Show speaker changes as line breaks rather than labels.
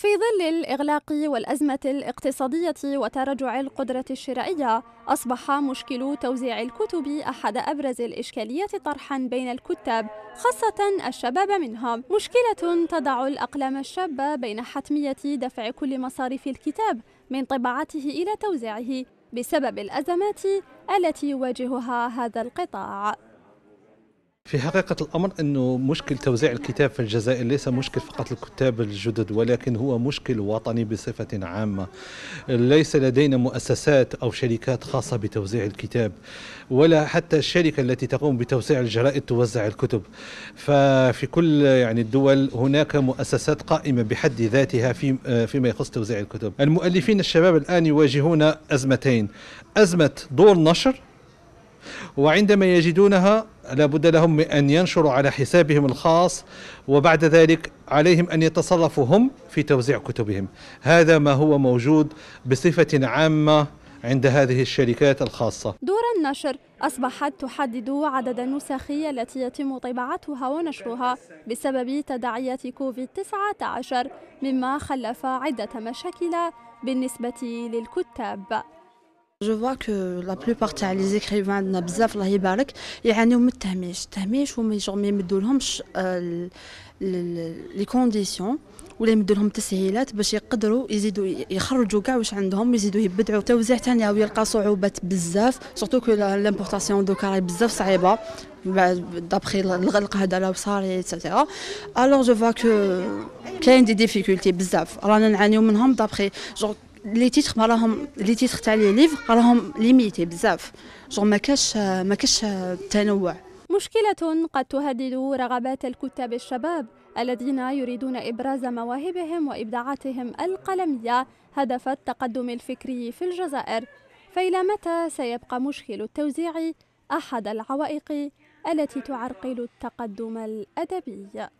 في ظل الإغلاق والأزمة الاقتصادية وتراجع القدرة الشرائية، أصبح مشكل توزيع الكتب أحد أبرز الإشكاليات طرحًا بين الكتاب، خاصة الشباب منهم. مشكلة تضع الأقلام الشابة بين حتمية دفع كل مصاريف الكتاب من طباعته إلى توزيعه بسبب الأزمات التي يواجهها هذا القطاع.
في حقيقة الأمر أنه مشكل توزيع الكتاب في الجزائر ليس مشكل فقط الكتاب الجدد ولكن هو مشكل وطني بصفة عامة ليس لدينا مؤسسات أو شركات خاصة بتوزيع الكتاب ولا حتى الشركة التي تقوم بتوزيع الجرائد توزع الكتب ففي كل يعني الدول هناك مؤسسات قائمة بحد ذاتها في فيما يخص توزيع الكتب المؤلفين الشباب الآن يواجهون أزمتين أزمة دور نشر وعندما يجدونها لابد لهم من أن ينشروا على حسابهم الخاص وبعد ذلك عليهم أن يتصرفوا هم في توزيع كتبهم هذا ما هو موجود بصفة عامة عند هذه الشركات الخاصة
دور النشر أصبحت تحدد عدد النسخ التي يتم طباعتها ونشرها بسبب تداعيات كوفيد كوفيد-19 مما خلف عدة مشاكل بالنسبة للكتاب
جو فوا كو لا بلوبار تاع لي زيكريفان عندنا بزاف الله يبارك يعانيو من التهميش التهميش هما ما يمدولهمش لي كونديسيون ولا يمدوا لهم تسهيلات باش يقدروا يزيدوا يخرجوا كاع واش عندهم يزيدوا يبدعوا توزيع ثاني يلقى صعوبات بزاف سورتو كو لامبورطاسيون دو كاري بزاف صعيبه دابخي الغلق هذا لو صار ايتترا الوغ جو فوا كو كاين دي ديفيكولتي بزاف رانا نعانيو منهم دابخي جو لي تيتخ راهم لي تيتخ تاع لي ليفغ راهم ليميتي بزاف جون ما كاش ما كاش تنوع
مشكلة قد تهدد رغبات الكتاب الشباب الذين يريدون إبراز مواهبهم وإبداعاتهم القلمية هدف التقدم الفكري في الجزائر فإلى متى سيبقى مشكل التوزيع أحد العوائق التي تعرقل التقدم الأدبي